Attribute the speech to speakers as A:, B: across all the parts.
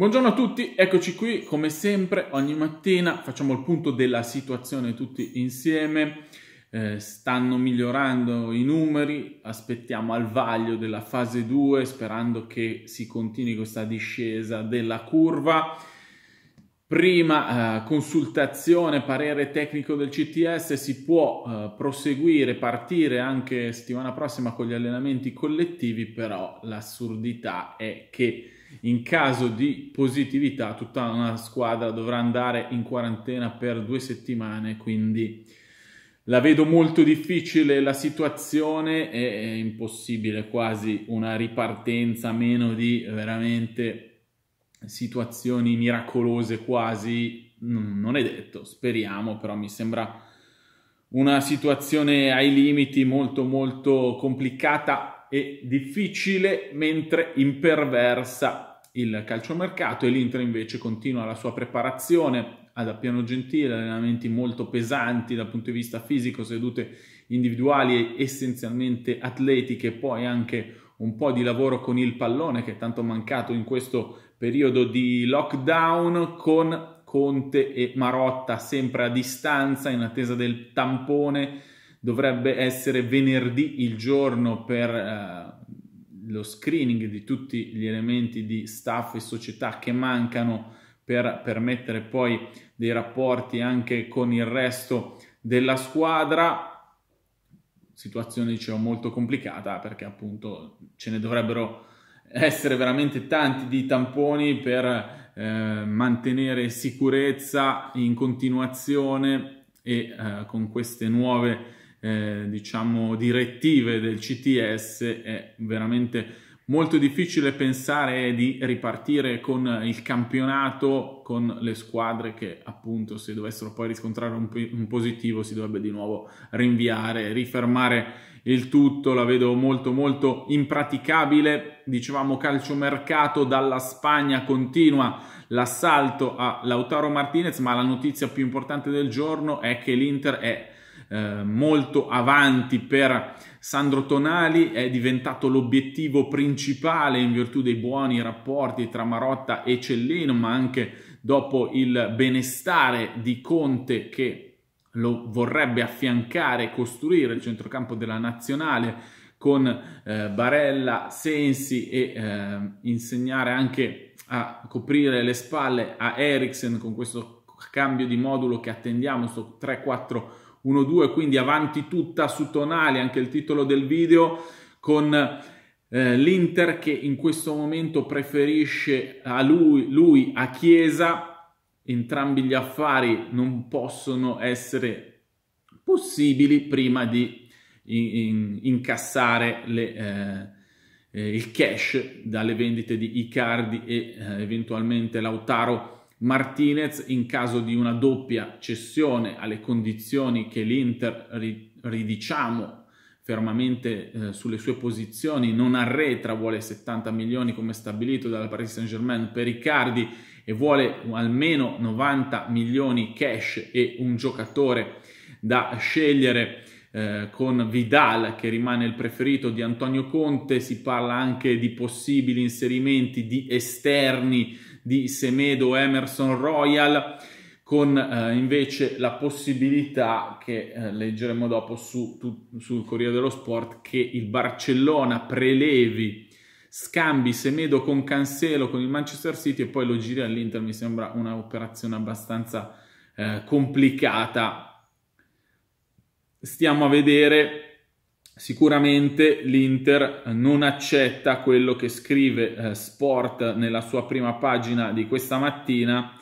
A: Buongiorno a tutti, eccoci qui come sempre ogni mattina facciamo il punto della situazione tutti insieme. Eh, stanno migliorando i numeri, aspettiamo al vaglio della fase 2 sperando che si continui questa discesa della curva Prima eh, consultazione, parere tecnico del CTS, si può eh, proseguire, partire anche settimana prossima con gli allenamenti collettivi, però l'assurdità è che in caso di positività tutta una squadra dovrà andare in quarantena per due settimane, quindi la vedo molto difficile la situazione, è, è impossibile quasi una ripartenza, meno di veramente situazioni miracolose quasi, non è detto, speriamo, però mi sembra una situazione ai limiti molto molto complicata e difficile, mentre imperversa il calciomercato e l'Inter invece continua la sua preparazione ad appiano gentile, allenamenti molto pesanti dal punto di vista fisico, sedute individuali e essenzialmente atletiche, poi anche un po' di lavoro con il pallone che è tanto mancato in questo periodo di lockdown con Conte e Marotta sempre a distanza in attesa del tampone. Dovrebbe essere venerdì il giorno per eh, lo screening di tutti gli elementi di staff e società che mancano per permettere poi dei rapporti anche con il resto della squadra. Situazione dicevo, molto complicata perché appunto ce ne dovrebbero essere veramente tanti di tamponi per eh, mantenere sicurezza in continuazione e eh, con queste nuove eh, diciamo direttive del CTS è veramente molto difficile pensare di ripartire con il campionato con le squadre che appunto se dovessero poi riscontrare un, un positivo si dovrebbe di nuovo rinviare, rifermare il tutto, la vedo molto molto impraticabile, dicevamo calciomercato dalla Spagna continua l'assalto a Lautaro Martinez, ma la notizia più importante del giorno è che l'Inter è eh, molto avanti per Sandro Tonali, è diventato l'obiettivo principale in virtù dei buoni rapporti tra Marotta e Cellino, ma anche dopo il benestare di Conte che lo vorrebbe affiancare e costruire il centrocampo della nazionale con eh, Barella, Sensi e eh, insegnare anche a coprire le spalle a Eriksen con questo cambio di modulo che attendiamo, su 3-4 1-2, quindi avanti tutta su tonali, anche il titolo del video, con eh, l'Inter che in questo momento preferisce a lui, lui a Chiesa, entrambi gli affari non possono essere possibili prima di in, in, incassare le... Eh, eh il cash dalle vendite di Icardi e eh, eventualmente Lautaro Martinez in caso di una doppia cessione alle condizioni che l'Inter, ri, ridiciamo fermamente eh, sulle sue posizioni, non arretra, vuole 70 milioni come stabilito dalla Paris Saint Germain per Riccardi e vuole almeno 90 milioni cash e un giocatore da scegliere eh, con Vidal che rimane il preferito di Antonio Conte, si parla anche di possibili inserimenti di esterni di Semedo, Emerson, Royal, con eh, invece la possibilità che eh, leggeremo dopo su, tu, sul Corriere dello Sport che il Barcellona prelevi scambi Semedo con Cancelo con il Manchester City e poi lo giri all'Inter mi sembra un'operazione abbastanza eh, complicata stiamo a vedere Sicuramente l'Inter non accetta quello che scrive eh, Sport nella sua prima pagina di questa mattina,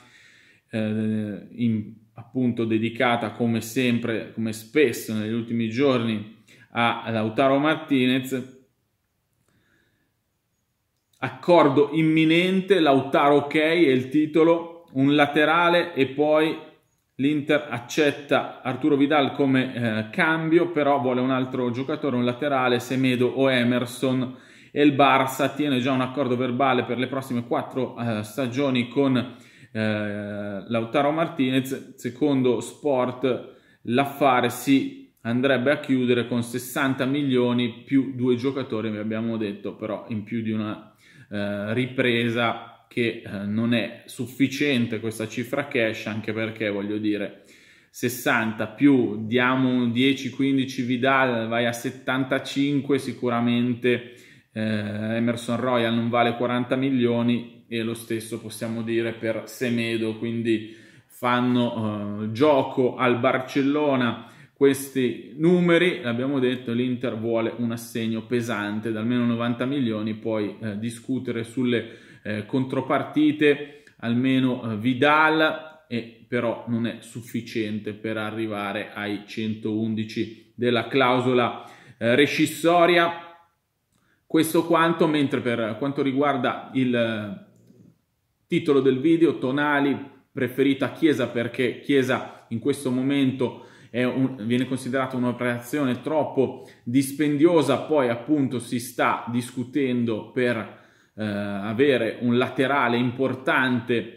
A: eh, in, appunto dedicata come sempre, come spesso negli ultimi giorni a Lautaro Martinez. Accordo imminente, Lautaro ok è il titolo, un laterale e poi L'Inter accetta Arturo Vidal come eh, cambio, però vuole un altro giocatore, un laterale, Semedo o Emerson. E il Barça tiene già un accordo verbale per le prossime quattro eh, stagioni con eh, Lautaro Martinez. Secondo Sport, l'affare si andrebbe a chiudere con 60 milioni più due giocatori, vi abbiamo detto, però in più di una eh, ripresa che eh, non è sufficiente questa cifra cash anche perché voglio dire 60 più diamo 10-15 Vidal vai a 75 sicuramente eh, Emerson Royal non vale 40 milioni e lo stesso possiamo dire per Semedo quindi fanno eh, gioco al Barcellona questi numeri, l'abbiamo detto, l'Inter vuole un assegno pesante da almeno 90 milioni, poi eh, discutere sulle eh, contropartite, almeno eh, Vidal, e però non è sufficiente per arrivare ai 111 della clausola eh, rescissoria. Questo quanto, mentre per quanto riguarda il eh, titolo del video, Tonali preferita Chiesa perché Chiesa in questo momento un, viene considerata un'operazione troppo dispendiosa, poi appunto si sta discutendo per eh, avere un laterale importante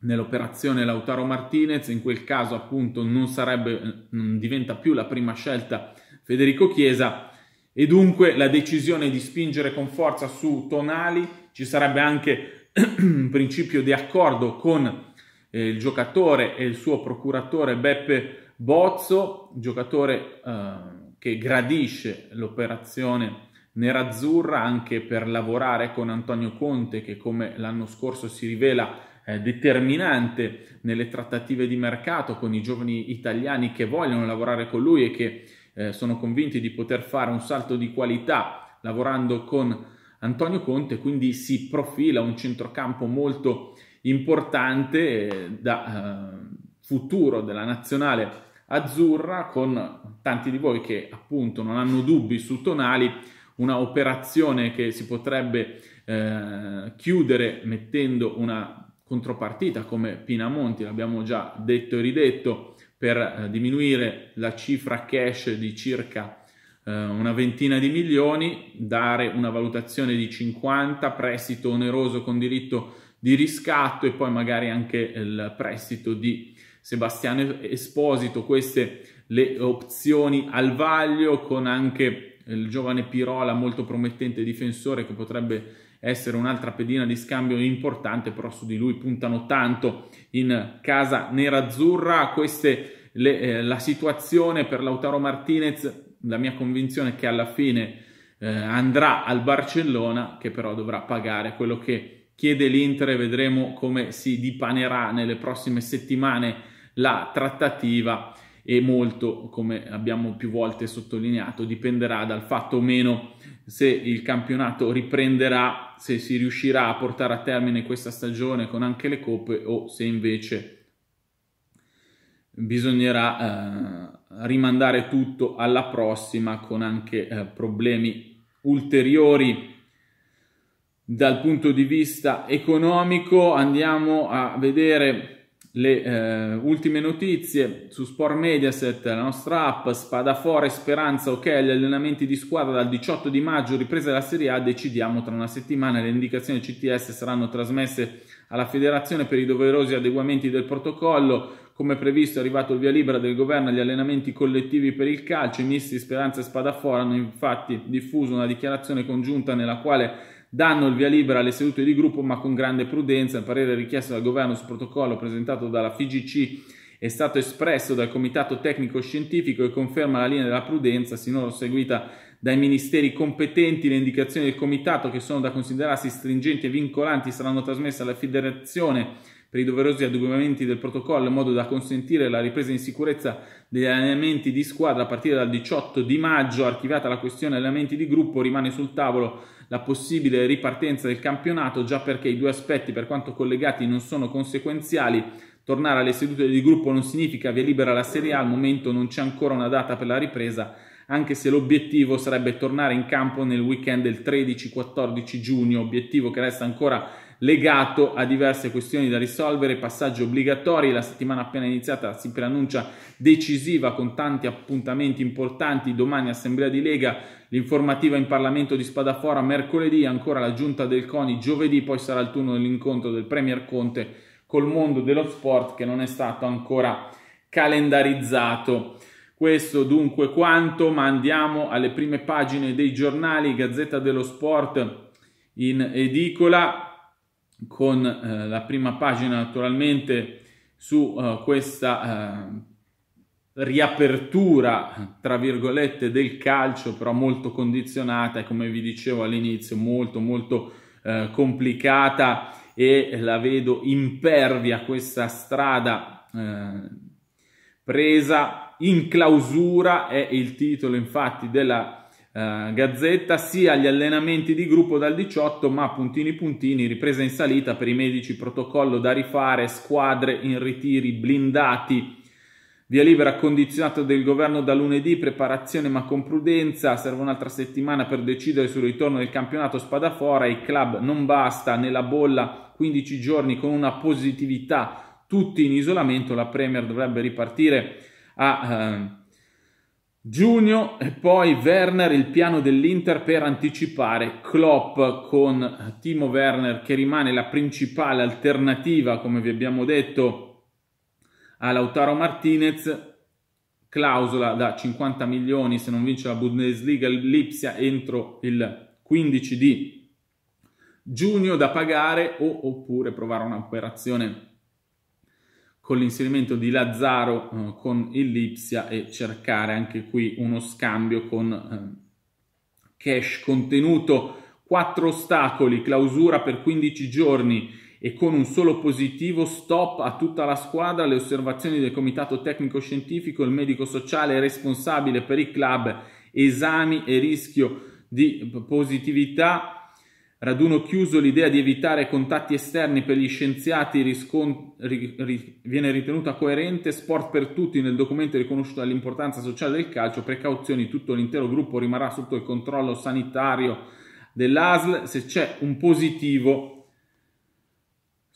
A: nell'operazione Lautaro Martinez, in quel caso appunto non sarebbe, non diventa più la prima scelta Federico Chiesa e dunque la decisione di spingere con forza su Tonali, ci sarebbe anche un principio di accordo con eh, il giocatore e il suo procuratore Beppe Bozzo, giocatore eh, che gradisce l'operazione nerazzurra anche per lavorare con Antonio Conte che come l'anno scorso si rivela eh, determinante nelle trattative di mercato con i giovani italiani che vogliono lavorare con lui e che eh, sono convinti di poter fare un salto di qualità lavorando con Antonio Conte, quindi si profila un centrocampo molto importante eh, da eh, futuro della nazionale azzurra con tanti di voi che appunto non hanno dubbi su Tonali una operazione che si potrebbe eh, chiudere mettendo una contropartita come Pinamonti, l'abbiamo già detto e ridetto, per eh, diminuire la cifra cash di circa eh, una ventina di milioni, dare una valutazione di 50, prestito oneroso con diritto di riscatto e poi magari anche il prestito di Sebastiano Esposito, queste le opzioni al vaglio con anche il giovane Pirola molto promettente difensore che potrebbe essere un'altra pedina di scambio importante, però su di lui puntano tanto in casa nerazzurra. Queste le, eh, la situazione per Lautaro Martinez, la mia convinzione è che alla fine eh, andrà al Barcellona, che però dovrà pagare quello che chiede l'Inter e vedremo come si dipanerà nelle prossime settimane la trattativa e molto, come abbiamo più volte sottolineato, dipenderà dal fatto o meno se il campionato riprenderà, se si riuscirà a portare a termine questa stagione con anche le coppe o se invece bisognerà eh, rimandare tutto alla prossima con anche eh, problemi ulteriori dal punto di vista economico. Andiamo a vedere le eh, ultime notizie su Sport Mediaset, la nostra app Spadafore, Speranza, ok, gli allenamenti di squadra dal 18 di maggio, ripresa la Serie A, decidiamo tra una settimana, le indicazioni CTS saranno trasmesse alla federazione per i doverosi adeguamenti del protocollo, come previsto è arrivato il via libera del governo agli allenamenti collettivi per il calcio, i ministri Speranza e Spadafora hanno infatti diffuso una dichiarazione congiunta nella quale danno il via libera alle sedute di gruppo ma con grande prudenza. Il parere richiesto dal governo sul protocollo presentato dalla FIGC è stato espresso dal Comitato Tecnico Scientifico e conferma la linea della prudenza sinora seguita dai ministeri competenti. Le indicazioni del Comitato, che sono da considerarsi stringenti e vincolanti, saranno trasmesse alla Federazione per i doverosi adeguamenti del protocollo in modo da consentire la ripresa in sicurezza degli allenamenti di squadra a partire dal 18 di maggio. Archiviata la questione allenamenti di gruppo, rimane sul tavolo la possibile ripartenza del campionato, già perché i due aspetti, per quanto collegati, non sono conseguenziali. Tornare alle sedute di gruppo non significa via libera la Serie A, al momento non c'è ancora una data per la ripresa, anche se l'obiettivo sarebbe tornare in campo nel weekend del 13-14 giugno, obiettivo che resta ancora legato a diverse questioni da risolvere, passaggi obbligatori, la settimana appena iniziata si preannuncia decisiva con tanti appuntamenti importanti, domani assemblea di Lega, l'informativa in Parlamento di Spadafora mercoledì, ancora la giunta del CONI giovedì, poi sarà il turno dell'incontro del Premier Conte col mondo dello sport che non è stato ancora calendarizzato. Questo dunque quanto, ma andiamo alle prime pagine dei giornali, Gazzetta dello Sport in edicola, con eh, la prima pagina naturalmente su eh, questa eh, riapertura tra virgolette del calcio però molto condizionata e come vi dicevo all'inizio molto molto eh, complicata e la vedo impervia questa strada eh, presa in clausura è il titolo infatti della eh, Gazzetta, sia gli allenamenti di gruppo dal 18, ma puntini puntini, ripresa in salita per i medici, protocollo da rifare, squadre in ritiri, blindati, via libera condizionata del governo da lunedì, preparazione ma con prudenza, serve un'altra settimana per decidere sul ritorno del campionato Spadafora, i club non basta, nella bolla 15 giorni con una positività, tutti in isolamento, la Premier dovrebbe ripartire a... Eh, Giugno e poi Werner, il piano dell'Inter per anticipare Klopp con Timo Werner che rimane la principale alternativa, come vi abbiamo detto, a Lautaro Martinez. Clausola da 50 milioni se non vince la Bundesliga l'Ipsia entro il 15 di giugno da pagare o, oppure provare un'operazione con l'inserimento di Lazzaro eh, con Ellipsia e cercare anche qui uno scambio con eh, cash contenuto. Quattro ostacoli, clausura per 15 giorni e con un solo positivo stop a tutta la squadra le osservazioni del comitato tecnico scientifico, il medico sociale responsabile per i club, esami e rischio di positività Raduno chiuso, l'idea di evitare contatti esterni per gli scienziati riscont- ri- ri- viene ritenuta coerente, sport per tutti nel documento è riconosciuta l'importanza sociale del calcio, precauzioni, tutto l'intero gruppo rimarrà sotto il controllo sanitario dell'ASL, se c'è un positivo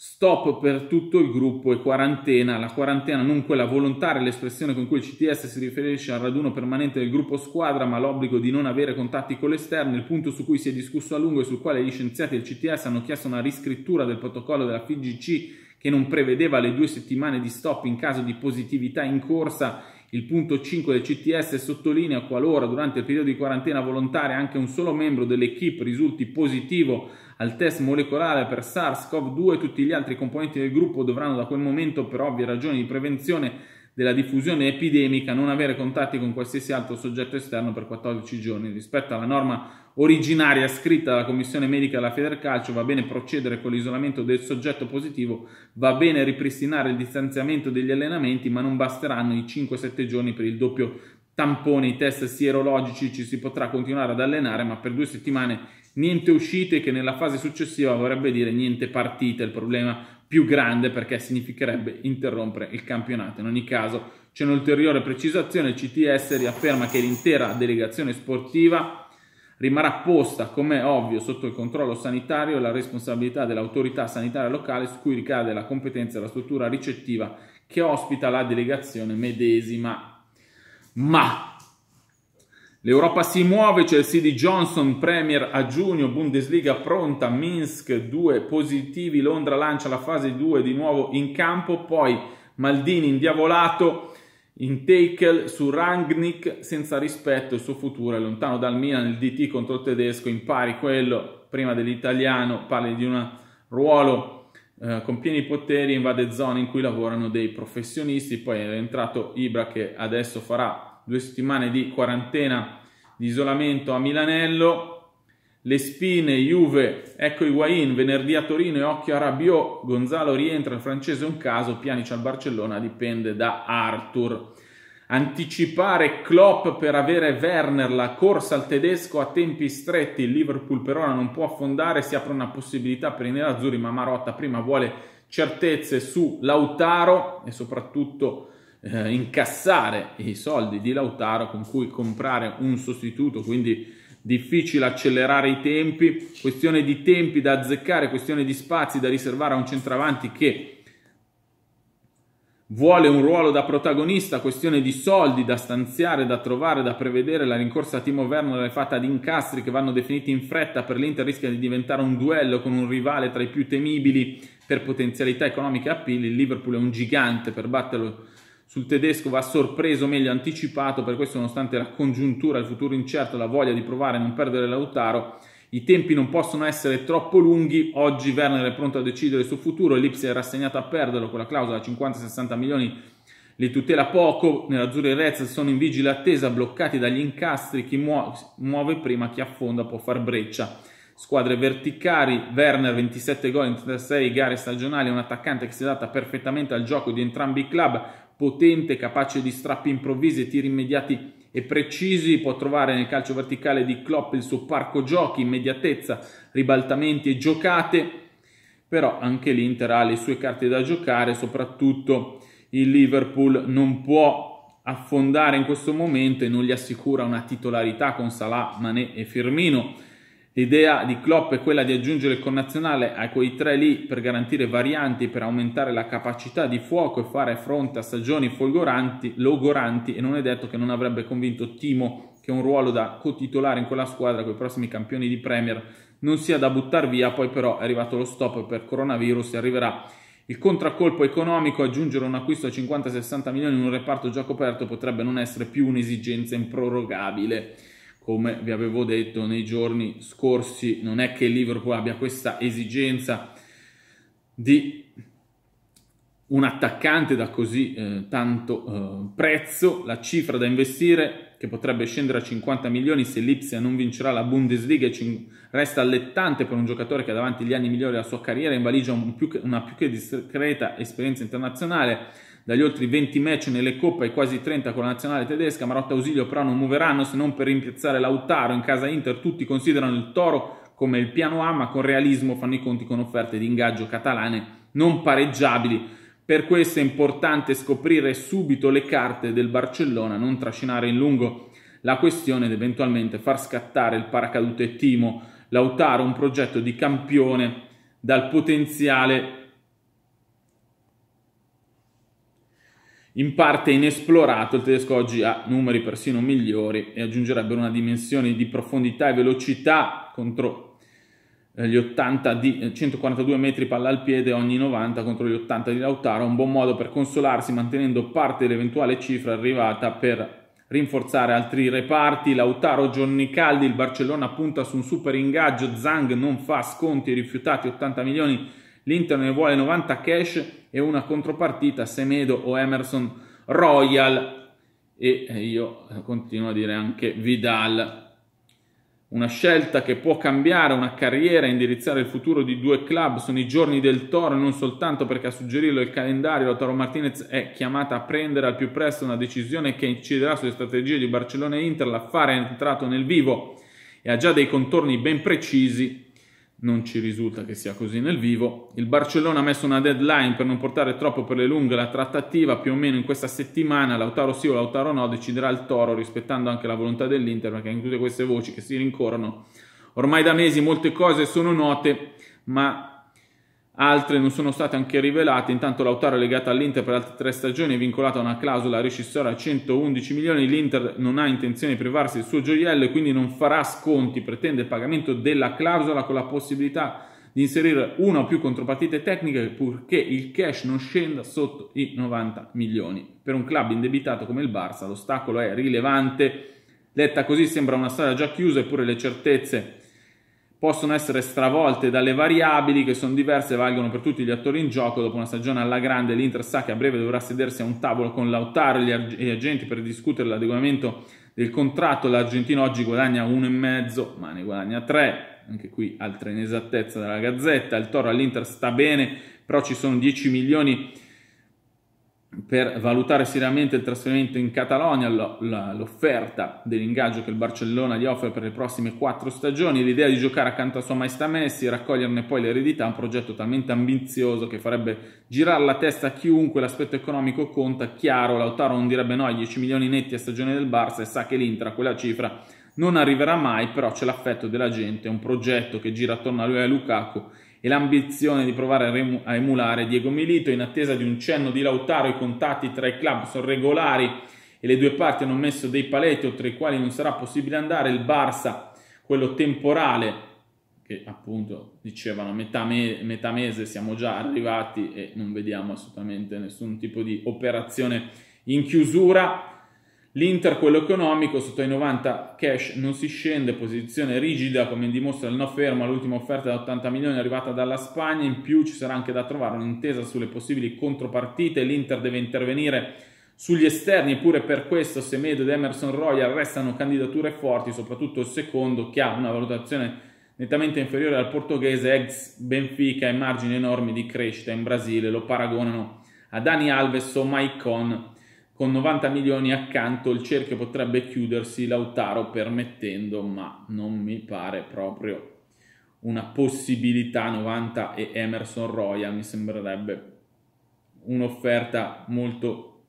A: stop per tutto il gruppo e quarantena, la quarantena non quella volontaria, l'espressione con cui il CTS si riferisce al raduno permanente del gruppo squadra, ma l'obbligo di non avere contatti con l'esterno, il punto su cui si è discusso a lungo e sul quale gli scienziati del CTS hanno chiesto una riscrittura del protocollo della FIGC che non prevedeva le due settimane di stop in caso di positività in corsa il punto 5 del CTS sottolinea qualora durante il periodo di quarantena volontaria anche un solo membro dell'equipe risulti positivo al test molecolare per SARS-CoV-2, tutti gli altri componenti del gruppo dovranno da quel momento per ovvie ragioni di prevenzione della diffusione epidemica non avere contatti con qualsiasi altro soggetto esterno per 14 giorni. Rispetto alla norma originaria scritta dalla Commissione Medica della Federcalcio va bene procedere con l'isolamento del soggetto positivo, va bene ripristinare il distanziamento degli allenamenti, ma non basteranno i 5-7 giorni per il doppio tampone, i test sierologici, ci si potrà continuare ad allenare, ma per due settimane niente uscite che nella fase successiva vorrebbe dire niente partite. Il problema più grande perché significherebbe interrompere il campionato. In ogni caso c'è un'ulteriore precisazione, il CTS riafferma che l'intera delegazione sportiva rimarrà posta, come ovvio, sotto il controllo sanitario e la responsabilità dell'autorità sanitaria locale su cui ricade la competenza della struttura ricettiva che ospita la delegazione medesima. Ma L'Europa si muove, c'è il CD Johnson, Premier a giugno, Bundesliga pronta, Minsk 2 positivi, Londra lancia la fase 2 di nuovo in campo, poi Maldini indiavolato in tackle su Rangnick senza rispetto, il suo futuro è lontano dal Milan, il DT contro il tedesco, impari quello prima dell'italiano, parli di un ruolo eh, con pieni poteri, invade zone in cui lavorano dei professionisti, poi è entrato Ibra che adesso farà due settimane di quarantena di isolamento a Milanello. Le spine, Juve, ecco Higuain, venerdì a Torino e occhio a Rabiot, Gonzalo rientra, il francese è un caso, Pianic al Barcellona dipende da Arthur. Anticipare Klopp per avere Werner, la corsa al tedesco a tempi stretti, il Liverpool per ora non può affondare, si apre una possibilità per i nerazzurri, ma Marotta prima vuole certezze su Lautaro e soprattutto eh, incassare i soldi di Lautaro con cui comprare un sostituto, quindi difficile accelerare i tempi, questione di tempi da azzeccare, questione di spazi da riservare a un centravanti che vuole un ruolo da protagonista, questione di soldi da stanziare, da trovare, da prevedere, la rincorsa a Timo Werner è fatta ad incastri che vanno definiti in fretta, per l'Inter rischia di diventare un duello con un rivale tra i più temibili per potenzialità economiche e appeal, il Liverpool è un gigante per batterlo sul tedesco va sorpreso, meglio anticipato, per questo nonostante la congiuntura, il futuro incerto, la voglia di provare a non perdere Lautaro, i tempi non possono essere troppo lunghi, oggi Werner è pronto a decidere il suo futuro, l'Ipsi è rassegnato a perderlo con la clausola 50-60 milioni li tutela poco, nell'azzurro e Reds sono in vigile attesa, bloccati dagli incastri, chi muove prima, chi affonda può far breccia. Squadre verticali, Werner 27 gol in 36 gare stagionali, un attaccante che si adatta perfettamente al gioco di entrambi i club, potente, capace di strappi improvvisi, tiri immediati e precisi, può trovare nel calcio verticale di Klopp il suo parco giochi, immediatezza, ribaltamenti e giocate, però anche l'Inter ha le sue carte da giocare, soprattutto il Liverpool non può affondare in questo momento e non gli assicura una titolarità con Salah, Mané e Firmino L'idea di Klopp è quella di aggiungere il connazionale a quei tre lì per garantire varianti, per aumentare la capacità di fuoco e fare fronte a stagioni folgoranti, logoranti e non è detto che non avrebbe convinto Timo che un ruolo da cotitolare in quella squadra con i prossimi campioni di Premier non sia da buttare via, poi però è arrivato lo stop per coronavirus e arriverà il contraccolpo economico, aggiungere un acquisto a 50-60 milioni in un reparto già coperto potrebbe non essere più un'esigenza improrogabile come vi avevo detto nei giorni scorsi, non è che il Liverpool abbia questa esigenza di un attaccante da così eh, tanto eh, prezzo, la cifra da investire che potrebbe scendere a 50 milioni se l'Ipsia non vincerà la Bundesliga e ci resta allettante per un giocatore che ha davanti gli anni migliori della sua carriera in valigia un più che, una più che discreta esperienza internazionale dagli oltre 20 match nelle coppe e quasi 30 con la nazionale tedesca, Marotta e Ausilio però non muoveranno se non per rimpiazzare Lautaro, in casa Inter tutti considerano il Toro come il piano A ma con realismo fanno i conti con offerte di ingaggio catalane non pareggiabili. Per questo è importante scoprire subito le carte del Barcellona, non trascinare in lungo la questione ed eventualmente far scattare il paracadute Timo Lautaro, un progetto di campione dal potenziale in parte inesplorato, il tedesco oggi ha numeri persino migliori e aggiungerebbero una dimensione di profondità e velocità contro eh, gli 80 di 142 eh, metri palla al piede ogni 90 contro gli 80 di Lautaro, un buon modo per consolarsi mantenendo parte dell'eventuale cifra arrivata per rinforzare altri reparti, Lautaro Giorni Caldi, il Barcellona punta su un super ingaggio, Zang non fa sconti, rifiutati 80 milioni L'Inter ne vuole 90 cash e una contropartita Semedo o Emerson Royal e io eh, continuo a dire anche Vidal. Una scelta che può cambiare una carriera e indirizzare il futuro di due club sono i giorni del Toro, non soltanto perché a suggerirlo il calendario, la Toro Martinez è chiamata a prendere al più presto una decisione che inciderà sulle strategie di Barcellona e Inter, l'affare è entrato nel vivo e ha già dei contorni ben precisi non ci risulta che sia così nel vivo. Il Barcellona ha messo una deadline per non portare troppo per le lunghe la trattativa, più o meno in questa settimana Lautaro sì o Lautaro no deciderà il Toro rispettando anche la volontà dell'Inter, perché in tutte queste voci che si rincorrono ormai da mesi molte cose sono note, ma Altre non sono state anche rivelate, intanto Lautaro è legato all'Inter per altre tre stagioni, e vincolato a una clausola rescissoria a 111 milioni, l'Inter non ha intenzione di privarsi del suo gioiello e quindi non farà sconti, pretende il pagamento della clausola con la possibilità di inserire una o più contropartite tecniche purché il cash non scenda sotto i 90 milioni. Per un club indebitato come il Barça l'ostacolo è rilevante, letta così sembra una storia già chiusa eppure le certezze possono essere stravolte dalle variabili che sono diverse e valgono per tutti gli attori in gioco. Dopo una stagione alla grande, l'Inter sa che a breve dovrà sedersi a un tavolo con Lautaro e gli agenti per discutere l'adeguamento del contratto. L'Argentino oggi guadagna 1,5, ma ne guadagna 3. Anche qui altra inesattezza della Gazzetta. Il Toro all'Inter sta bene, però ci sono 10 milioni di per valutare seriamente il trasferimento in Catalogna, l'offerta dell'ingaggio che il Barcellona gli offre per le prossime quattro stagioni, l'idea di giocare accanto a sua maestà Messi, e raccoglierne poi l'eredità, un progetto talmente ambizioso che farebbe girare la testa a chiunque, l'aspetto economico conta, chiaro, Lautaro non direbbe no ai 10 milioni netti a stagione del Barça e sa che l'Inter a quella cifra non arriverà mai, però c'è l'affetto della gente, è un progetto che gira attorno a lui e a Lukaku e l'ambizione di provare a emulare Diego Milito in attesa di un cenno di Lautaro. I contatti tra i club sono regolari e le due parti hanno messo dei paletti oltre i quali non sarà possibile andare. Il Barça, quello temporale, che appunto dicevano metà, me- metà mese siamo già arrivati e non vediamo assolutamente nessun tipo di operazione in chiusura L'Inter, quello economico, sotto i 90 cash non si scende, posizione rigida come dimostra il no fermo all'ultima offerta da 80 milioni arrivata dalla Spagna, in più ci sarà anche da trovare un'intesa sulle possibili contropartite, l'Inter deve intervenire sugli esterni, eppure per questo Semedo ed Emerson Royal restano candidature forti, soprattutto il secondo che ha una valutazione nettamente inferiore al portoghese ex Benfica e margini enormi di crescita in Brasile, lo paragonano a Dani Alves o Maicon con 90 milioni accanto il cerchio potrebbe chiudersi Lautaro permettendo, ma non mi pare proprio una possibilità 90 e Emerson Royal mi sembrerebbe un'offerta molto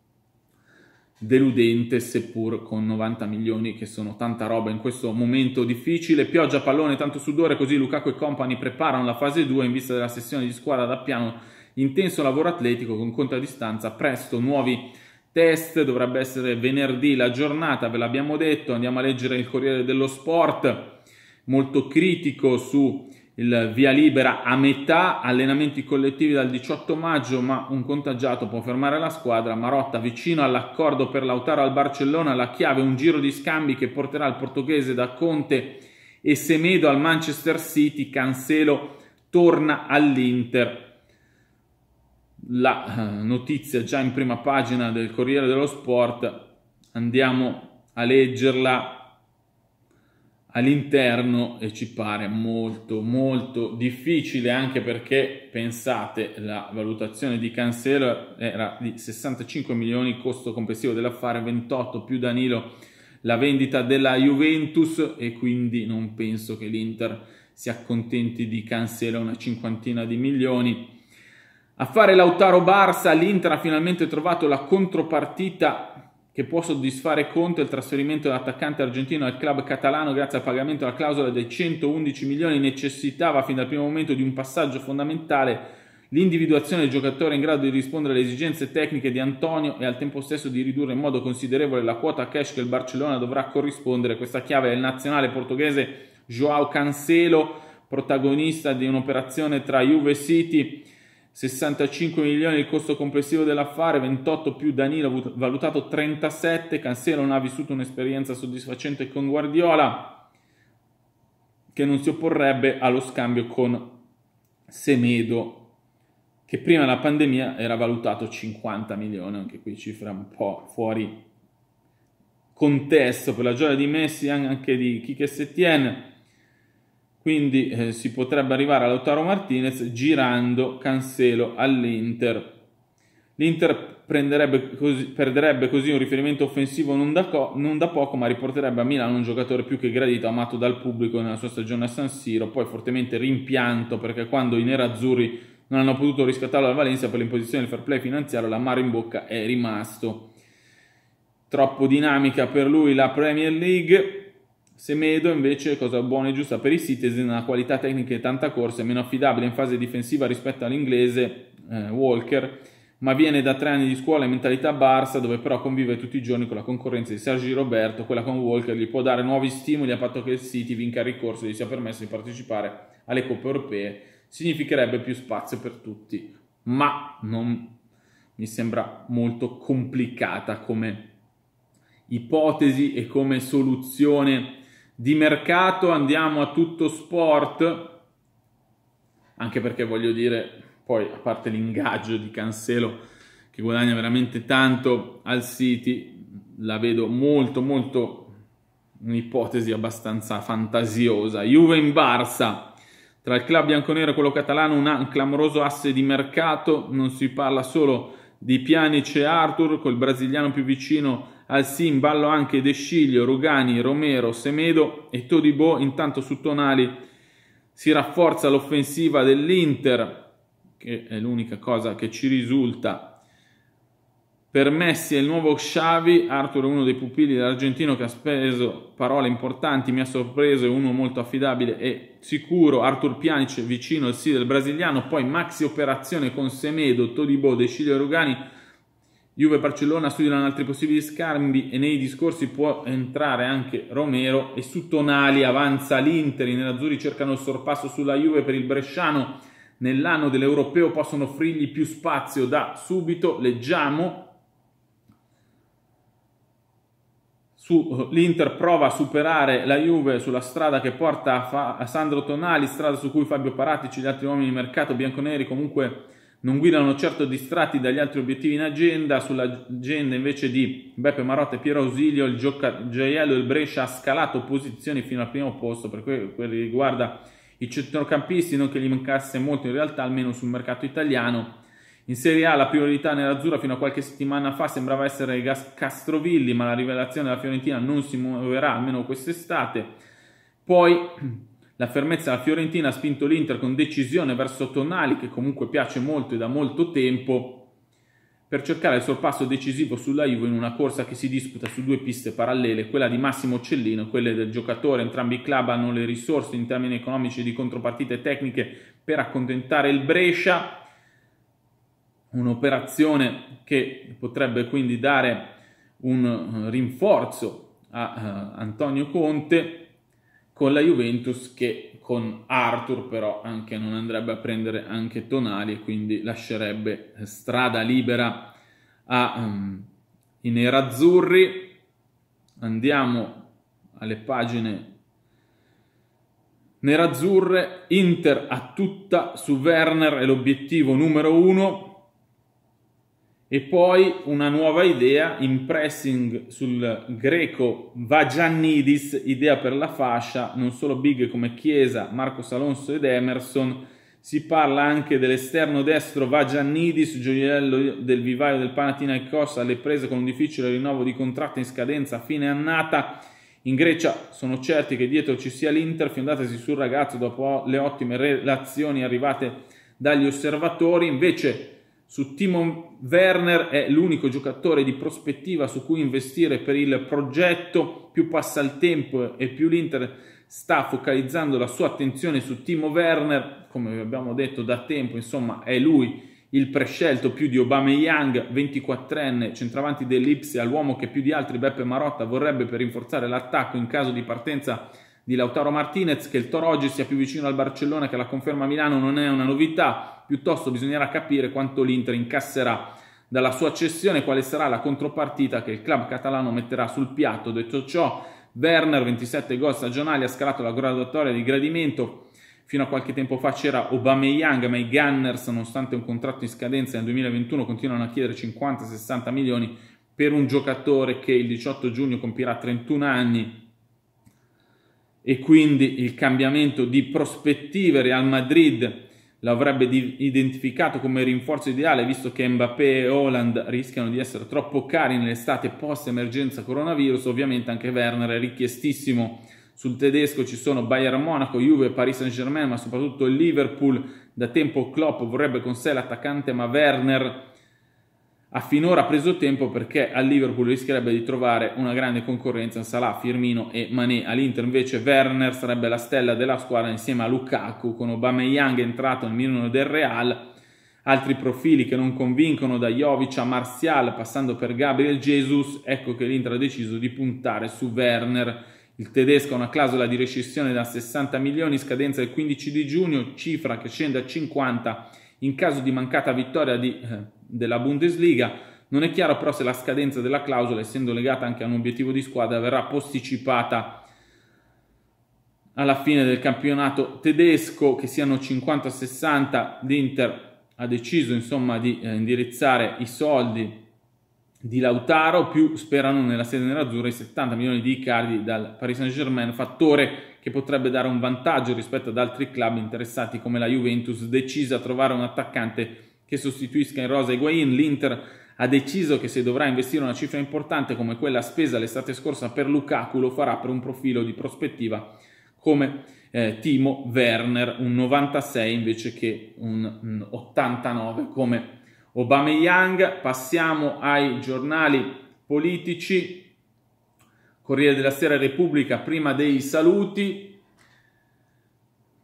A: deludente seppur con 90 milioni che sono tanta roba in questo momento difficile pioggia, pallone, tanto sudore così Lukaku e compagni preparano la fase 2 in vista della sessione di squadra da piano intenso lavoro atletico con conto a distanza presto nuovi test, dovrebbe essere venerdì la giornata, ve l'abbiamo detto, andiamo a leggere il Corriere dello Sport, molto critico su il via libera a metà, allenamenti collettivi dal 18 maggio, ma un contagiato può fermare la squadra, Marotta vicino all'accordo per Lautaro al Barcellona, la chiave un giro di scambi che porterà il portoghese da Conte e Semedo al Manchester City, Cancelo torna all'Inter la eh, notizia già in prima pagina del Corriere dello Sport, andiamo a leggerla all'interno e ci pare molto molto difficile anche perché pensate la valutazione di Cancelo era di 65 milioni costo complessivo dell'affare 28 più Danilo la vendita della Juventus e quindi non penso che l'Inter si accontenti di Cancelo una cinquantina di milioni a fare Lautaro Barça, l'Inter ha finalmente trovato la contropartita che può soddisfare Conte il trasferimento dell'attaccante argentino al club catalano grazie al pagamento della clausola dei 111 milioni necessitava fin dal primo momento di un passaggio fondamentale l'individuazione del giocatore in grado di rispondere alle esigenze tecniche di Antonio e al tempo stesso di ridurre in modo considerevole la quota cash che il Barcellona dovrà corrispondere questa chiave è il nazionale portoghese Joao Cancelo protagonista di un'operazione tra Juve City 65 milioni il costo complessivo dell'affare, 28 più Danilo valutato 37, Cancelo non ha vissuto un'esperienza soddisfacente con Guardiola che non si opporrebbe allo scambio con Semedo che prima della pandemia era valutato 50 milioni, anche qui cifra un po' fuori contesto per la gioia di Messi anche di Kike Setien quindi eh, si potrebbe arrivare a Martinez girando Cancelo all'Inter. L'Inter così, perderebbe così un riferimento offensivo non da, non da, poco, ma riporterebbe a Milano un giocatore più che gradito, amato dal pubblico nella sua stagione a San Siro, poi fortemente rimpianto perché quando i nerazzurri non hanno potuto riscattarlo da Valencia per l'imposizione del fair play finanziario, l'amaro in bocca è rimasto. Troppo dinamica per lui la Premier League Semedo invece, cosa buona e giusta per i Citizen, ha qualità tecnica e tanta corsa, è meno affidabile in fase difensiva rispetto all'inglese eh, Walker, ma viene da tre anni di scuola e mentalità barsa, dove però convive tutti i giorni con la concorrenza di Sergi Roberto, quella con Walker gli può dare nuovi stimoli a patto che il City vinca il ricorso e gli sia permesso di partecipare alle coppe europee, significherebbe più spazio per tutti, ma non mi sembra molto complicata come ipotesi e come soluzione di mercato andiamo a tutto sport, anche perché voglio dire, poi a parte l'ingaggio di Cancelo che guadagna veramente tanto al City, la vedo molto molto un'ipotesi abbastanza fantasiosa. Juve in Barça. Tra il club bianconero e quello catalano un clamoroso asse di mercato, non si parla solo di Pjanic e Arthur, col brasiliano più vicino al sì in ballo anche De Sciglio, Rugani, Romero, Semedo e Todibò, intanto su Tonali si rafforza l'offensiva dell'Inter, che è l'unica cosa che ci risulta. Per Messi è il nuovo Xavi, Arthur è uno dei pupilli dell'argentino che ha speso parole importanti, mi ha sorpreso, è uno molto affidabile e sicuro, Arthur Pianic vicino al sì del brasiliano, poi maxi operazione con Semedo, Todibò, De e Rugani, Juve e Barcellona studiano altri possibili scambi e nei discorsi può entrare anche Romero e su Tonali avanza l'Inter, i nerazzurri cercano il sorpasso sulla Juve per il Bresciano, nell'anno dell'Europeo possono offrirgli più spazio da subito, leggiamo su eh, l'Inter prova a superare la Juve sulla strada che porta a, Fa, a Sandro Tonali, strada su cui Fabio Paratici e gli altri uomini di mercato bianconeri comunque non guidano certo distratti dagli altri obiettivi in agenda, sull'agenda invece di Beppe Marotta e Piero Ausilio il gioca- gioiello del Brescia ha scalato posizioni fino al primo posto per quel che riguarda i centrocampisti, non che gli mancasse molto in realtà, almeno sul mercato italiano. In Serie A la priorità nell'azzurra fino a qualche settimana fa sembrava essere Gas- Castrovilli, ma la rivelazione della Fiorentina non si muoverà almeno quest'estate. Poi la fermezza della Fiorentina ha spinto l'Inter con decisione verso Tonali, che comunque piace molto e da molto tempo, per cercare il sorpasso decisivo sulla Juve in una corsa che si disputa su due piste parallele, quella di Massimo Cellino e quella del giocatore. Entrambi i club hanno le risorse in termini economici e di contropartite tecniche per accontentare il Brescia. Un'operazione che potrebbe quindi dare un eh, rinforzo a eh, Antonio Conte con la Juventus che con Arthur però anche non andrebbe a prendere anche Tonali e quindi lascerebbe strada libera a, um, i nerazzurri. Andiamo alle pagine nerazzurre, Inter a tutta su Werner è l'obiettivo numero uno e poi una nuova idea in pressing sul greco Vagiannidis, idea per la fascia, non solo big come Chiesa, Marco Salonso ed Emerson, si parla anche dell'esterno destro Vagiannidis, gioiello del vivaio del Panathinaikos alle prese con un difficile rinnovo di contratto in scadenza a fine annata. In Grecia sono certi che dietro ci sia l'Inter, fondatasi sul ragazzo dopo le ottime relazioni arrivate dagli osservatori, invece su Timon Werner è l'unico giocatore di prospettiva su cui investire per il progetto, più passa il tempo e più l'Inter sta focalizzando la sua attenzione su Timo Werner, come abbiamo detto da tempo, insomma è lui il prescelto più di Obama Young, 24enne, centravanti dell'Ipsia, l'uomo che più di altri Beppe Marotta vorrebbe per rinforzare l'attacco in caso di partenza di Lautaro Martinez, che il Toro oggi sia più vicino al Barcellona che alla conferma Milano non è una novità, piuttosto bisognerà capire quanto l'Inter incasserà dalla sua cessione e quale sarà la contropartita che il club catalano metterà sul piatto. Detto ciò, Werner, 27 gol stagionali, ha scalato la graduatoria di gradimento. Fino a qualche tempo fa c'era Young, ma i Gunners, nonostante un contratto in scadenza nel 2021, continuano a chiedere 50-60 milioni per un giocatore che il 18 giugno compirà 31 anni e quindi il cambiamento di prospettive Real Madrid lo avrebbe identificato come rinforzo ideale visto che Mbappé e Holland rischiano di essere troppo cari nell'estate post emergenza coronavirus, ovviamente anche Werner è richiestissimo sul tedesco ci sono Bayern Monaco, Juve, Paris Saint Germain ma soprattutto il Liverpool, da tempo Klopp vorrebbe con sé l'attaccante ma Werner ha finora preso tempo perché al Liverpool rischierebbe di trovare una grande concorrenza in Salah, Firmino e Mané. All'Inter invece Werner sarebbe la stella della squadra insieme a Lukaku, con Aubameyang entrato nel Milano del Real. Altri profili che non convincono da Jovic a Martial, passando per Gabriel Jesus, ecco che l'Inter ha deciso di puntare su Werner. Il tedesco ha una clausola di rescissione da 60 milioni, scadenza il 15 di giugno, cifra che scende a 50 in caso di mancata vittoria di... Eh, della Bundesliga. Non è chiaro però se la scadenza della clausola, essendo legata anche a un obiettivo di squadra, verrà posticipata alla fine del campionato tedesco, che siano 50-60. L'Inter ha deciso insomma di eh, indirizzare i soldi di Lautaro, più sperano nella sede nerazzurra i 70 milioni di Icardi dal Paris Saint-Germain, fattore che potrebbe dare un vantaggio rispetto ad altri club interessati come la Juventus, decisa a trovare un attaccante che sostituisca in rosa Higuain, l'Inter ha deciso che se dovrà investire una cifra importante come quella spesa l'estate scorsa per Lukaku lo farà per un profilo di prospettiva come eh, Timo Werner, un 96 invece che un, un 89 come Obameyang. Passiamo ai giornali politici. Corriere della Sera Repubblica, prima dei saluti,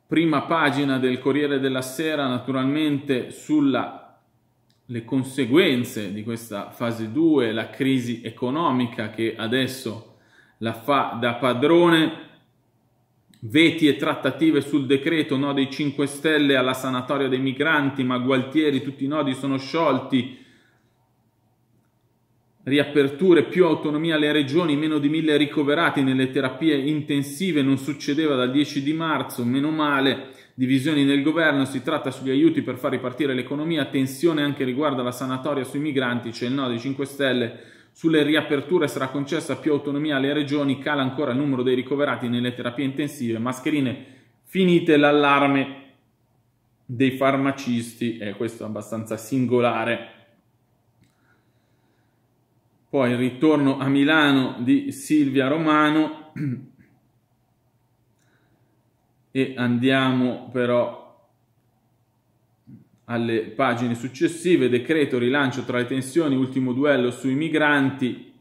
A: prima pagina del Corriere della Sera, naturalmente sulla le conseguenze di questa fase 2, la crisi economica che adesso la fa da padrone, veti e trattative sul decreto no, dei 5 Stelle alla sanatoria dei migranti, ma Gualtieri, tutti i nodi sono sciolti, riaperture, più autonomia alle regioni, meno di mille ricoverati nelle terapie intensive, non succedeva dal 10 di marzo, meno male, divisioni nel governo, si tratta sugli aiuti per far ripartire l'economia, tensione anche riguardo alla sanatoria sui migranti, c'è cioè il no dei 5 Stelle, sulle riaperture sarà concessa più autonomia alle regioni, cala ancora il numero dei ricoverati nelle terapie intensive, mascherine, finite l'allarme dei farmacisti, e eh, questo è abbastanza singolare poi il ritorno a Milano di Silvia Romano e andiamo però alle pagine successive, decreto rilancio tra le tensioni, ultimo duello sui migranti,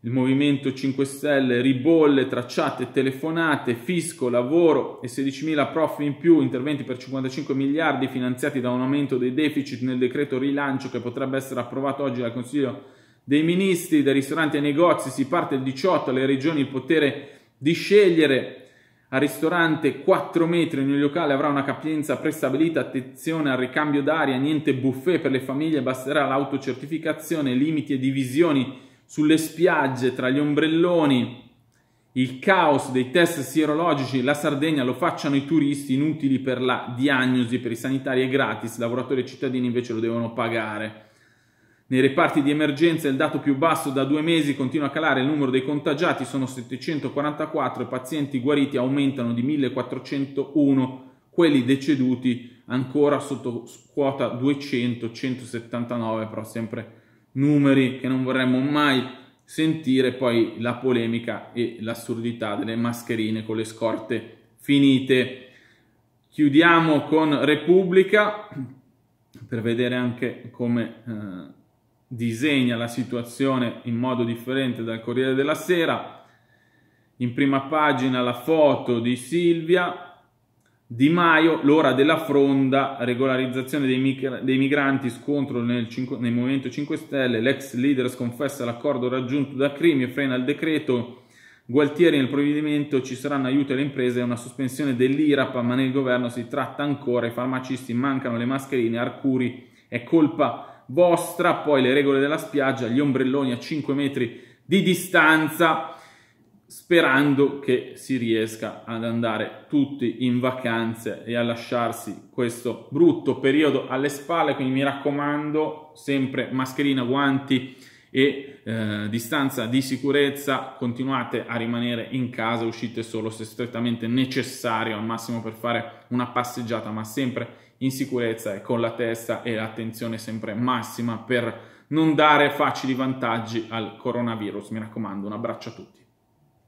A: il Movimento 5 Stelle ribolle, tracciate, telefonate, fisco, lavoro e 16.000 prof in più, interventi per 55 miliardi finanziati da un aumento dei deficit nel decreto rilancio che potrebbe essere approvato oggi dal Consiglio dei ministri, dai ristoranti ai negozi, si parte il 18, alle regioni il potere di scegliere, al ristorante 4 metri, ogni locale avrà una capienza prestabilita, attenzione al ricambio d'aria, niente buffet per le famiglie, basterà l'autocertificazione, limiti e divisioni sulle spiagge, tra gli ombrelloni, il caos dei test sierologici, la Sardegna lo facciano i turisti inutili per la diagnosi, per i sanitari è gratis, lavoratori e cittadini invece lo devono pagare. Nei reparti di emergenza il dato più basso da due mesi continua a calare, il numero dei contagiati sono 744 i pazienti guariti aumentano di 1401, quelli deceduti ancora sotto quota 200, 179, però sempre numeri che non vorremmo mai sentire, poi la polemica e l'assurdità delle mascherine con le scorte finite. Chiudiamo con Repubblica per vedere anche come... Eh, disegna la situazione in modo differente dal Corriere della Sera. In prima pagina la foto di Silvia, di Maio, l'ora della fronda, regolarizzazione dei, migra dei migranti, scontro nel, nel, Movimento 5 Stelle, l'ex leader sconfessa l'accordo raggiunto da Crimi e frena il decreto, Gualtieri nel provvedimento ci saranno aiuti alle imprese e una sospensione dell'IRAP, ma nel governo si tratta ancora, i farmacisti mancano le mascherine, Arcuri è colpa vostra, poi le regole della spiaggia, gli ombrelloni a 5 metri di distanza, sperando che si riesca ad andare tutti in vacanze e a lasciarsi questo brutto periodo alle spalle, quindi mi raccomando, sempre mascherina, guanti e eh, distanza di sicurezza, continuate a rimanere in casa, uscite solo se strettamente necessario, al massimo per fare una passeggiata, ma sempre in sicurezza e con la testa e l'attenzione sempre massima per non dare facili vantaggi al coronavirus. Mi raccomando, un abbraccio a tutti.